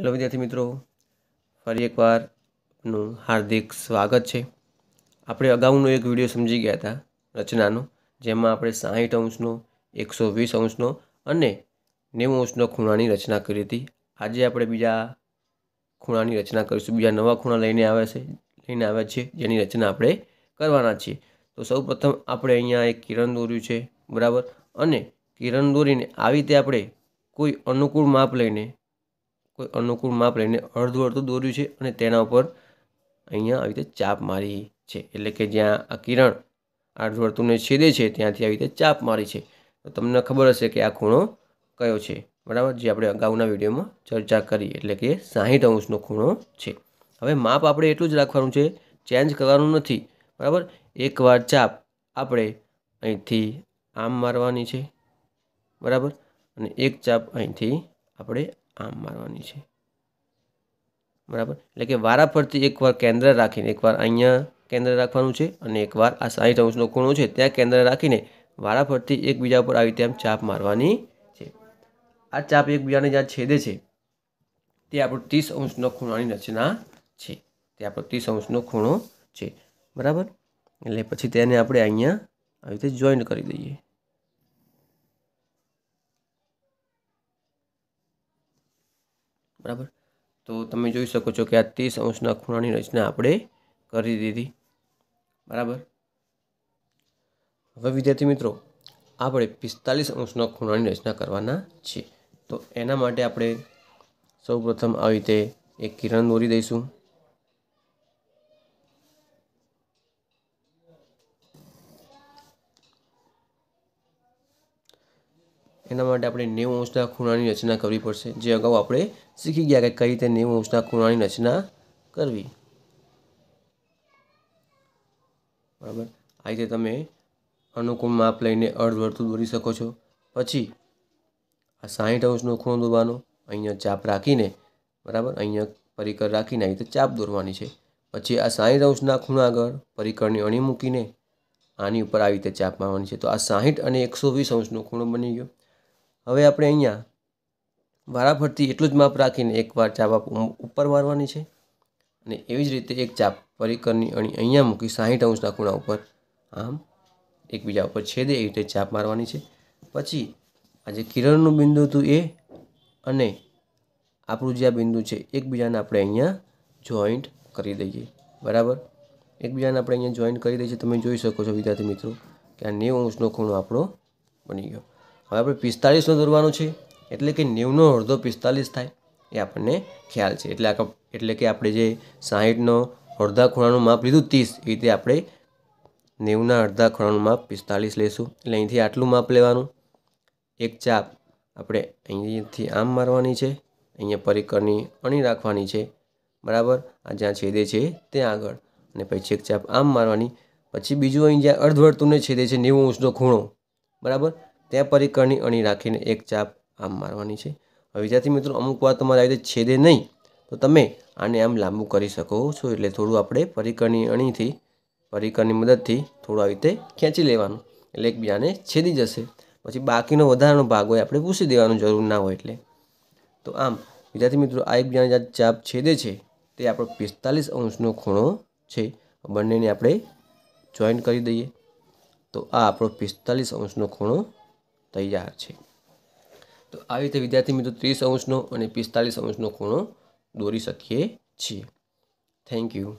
hello વિદ્યાર્થી મિત્રો ફરી એકવારનું હાર્દિક સ્વાગત છે આપણે અગાઉનો એક વિડીયો સમજી ગયા હતા રચનાનો જેમાં આપણે સાહીઠ અંશનો એકસો વીસ અંશનો અને નેવું અંશનો ખૂણાની રચના કરી હતી આજે આપણે બીજા ખૂણાની રચના કરીશું બીજા નવા ખૂણા લઈને આવ્યા છે લઈને આવ્યા છે જેની રચના આપણે કરવાના છીએ તો સૌ પ્રથમ આપણે અહીંયા એક કિરણ દોર્યું છે બરાબર અને કિરણ દોરીને આવી રીતે આપણે કોઈ અનુકૂળ માપ લઈને કોઈ અનુકૂળ માપ લઈને અડધું અડધું દોર્યું છે અને તેના ઉપર અહીંયા આવી રીતે ચાપ મારી છે એટલે કે જ્યાં આ કિરણ આડું વર્તુળને છેદે છે ત્યાંથી આવી રીતે ચાપ મારી છે તો તમને ખબર હશે કે આ ખૂણો કયો છે બરાબર જે આપણે અગાઉના વિડીયોમાં ચર્ચા કરી એટલે કે સાહીઠ અંશનો ખૂણો છે હવે માપ આપણે એટલું જ રાખવાનું છે ચેન્જ કરવાનું નથી બરાબર એકવાર ચાપ આપણે અહીંથી આમ મારવાની છે બરાબર અને એક ચાપ અહીંથી આપણે આમ મારવાની છે બરાબર એટલે કે વારાફરતી એકવાર કેન્દ્ર રાખીને એકવાર અહીંયા કેન્દ્ર રાખવાનું છે અને એકવાર આ સાઠ અંશનો ખૂણો છે ત્યાં કેન્દ્ર રાખીને વારાફરતી એકબીજા ઉપર આવી તેમ ચાપ મારવાની છે આ ચાપ એકબીજાને જ્યાં છેદે છે તે આપણો ત્રીસ અંશનો ખૂણાની રચના છે તે આપણો ત્રીસ અંશનો ખૂણો છે બરાબર એટલે પછી તેને આપણે અહીંયા આવી રીતે જોઈન્ટ કરી દઈએ બરાબર તો તમે જોઈ શકો છો કે આ ત્રીસ અંશના ખૂણાની રચના આપણે કરી દીધી બરાબર હવે વિદ્યાર્થી મિત્રો આપણે પિસ્તાલીસ અંશના ખૂણાની રચના કરવાના છીએ તો એના માટે આપણે સૌપ્રથમ આવી રીતે એક કિરણ દોરી દઈશું એના માટે આપણે નેવું અંશના ખૂણાની રચના કરવી પડશે જે અગાઉ આપણે શીખી ગયા કે કઈ રીતે નેવું અંશના ખૂણાની રચના કરવી બરાબર આ રીતે તમે અનુકૂળ માપ લઈને અર્ધવર્તુળ દોરી શકો છો પછી આ સાહીઠ અંશનો ખૂણો દોરવાનો અહીંયા ચાપ રાખીને બરાબર અહીંયા પરિકર રાખીને આવી રીતે ચાપ દોરવાની છે પછી આ સાહીઠ અંશના ખૂણા આગળ પરિકરની અણી મૂકીને આની ઉપર આવી રીતે ચાપ મારવાની છે તો આ સાહીઠ અને એકસો વીસ અંશનો ખૂણો બની ગયો હવે આપણે અહીંયા વારાફરતી એટલું જ માપ રાખીને એકવાર ચાપ ઉપર વારવાની છે અને એવી જ રીતે એક ચાપ પરિકરની અણી અહીંયા મૂકી સાહીઠ અંશના ખૂણા ઉપર આમ એકબીજા ઉપર છેદે એવી રીતે ચાપ મારવાની છે પછી આ જે કિરણનું બિંદુ હતું એ અને આપણું જે આ બિંદુ છે એકબીજાને આપણે અહીંયા જોઈન્ટ કરી દઈએ બરાબર એકબીજાને આપણે અહીંયા જોઈન્ટ કરી દઈએ છીએ તમે જોઈ શકો છો વિદ્યાર્થી મિત્રો કે આ નેવ અંશનો ખૂણો આપણો બની ગયો હવે આપણે પિસ્તાળીસનો દોરવાનું છે એટલે કે નેવનો અડધો પિસ્તાલીસ થાય એ આપણને ખ્યાલ છે એટલે આ એટલે કે આપણે જે સાહીઠનો અડધા ખૂણાનું માપ લીધું ત્રીસ એ રીતે આપણે નેવના અડધા ખૂણાનું માપ પિસ્તાળીસ લઈશું એટલે અહીંથી આટલું માપ લેવાનું એક ચાપ આપણે અહીંથી આમ મારવાની છે અહીંયા પરિકરની અણી રાખવાની છે બરાબર આ જ્યાં છેદે છે ત્યાં આગળ અને પછી એક ચાપ આમ મારવાની પછી બીજું અહીં જ્યાં અર્ધવર્તુને છેદે છે નેવું ઊંચનો ખૂણો બરાબર ત્યાં પરિકરની અણી રાખીને એક ચાપ આમ મારવાની છે હવે વિદ્યાર્થી મિત્રો અમુક વાર તમારે આવી રીતે છેદે નહીં તો તમે આને આમ લાંબુ કરી શકો છો એટલે થોડું આપણે પરિકરની અણીથી પરિકરની મદદથી થોડું આવી રીતે ખેંચી લેવાનું એટલે એકબીજાને છેદી જશે પછી બાકીનો વધારાનો ભાગ હોય આપણે પૂછી દેવાનું જરૂર ના હોય એટલે તો આમ વિદ્યાર્થી મિત્રો આ એકબીજાની જ્યાં ચાપ છેદે છે તે આપણો પિસ્તાલીસ અંશનો ખૂણો છે બંનેને આપણે જોઈન્ટ કરી દઈએ તો આ આપણો પિસ્તાલીસ અંશનો ખૂણો તૈયાર છે તો આવી રીતે વિદ્યાર્થી મિત્રો ત્રીસ અંશનો અને પિસ્તાલીસ અંશનો ખૂણો દોરી શકીએ છીએ થેન્ક યુ